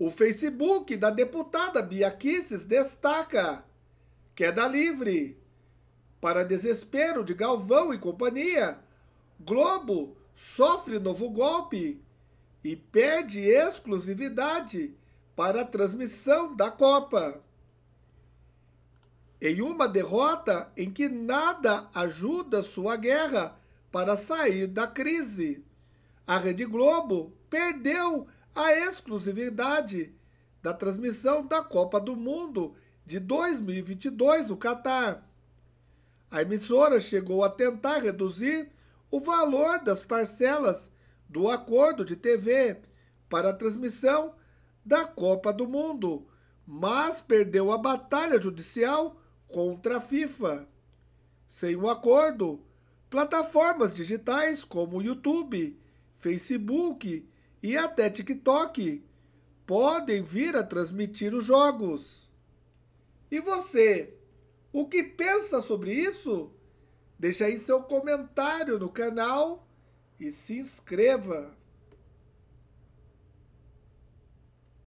O Facebook da deputada Bia Kisses destaca: queda livre. Para desespero de Galvão e companhia, Globo sofre novo golpe e perde exclusividade para a transmissão da Copa. Em uma derrota em que nada ajuda sua guerra para sair da crise, a Rede Globo perdeu a exclusividade da transmissão da Copa do Mundo de 2022 no Catar. A emissora chegou a tentar reduzir o valor das parcelas do acordo de TV para a transmissão da Copa do Mundo, mas perdeu a batalha judicial contra a FIFA. Sem o acordo, plataformas digitais como YouTube, Facebook e até TikTok podem vir a transmitir os jogos. E você, o que pensa sobre isso? Deixe aí seu comentário no canal e se inscreva.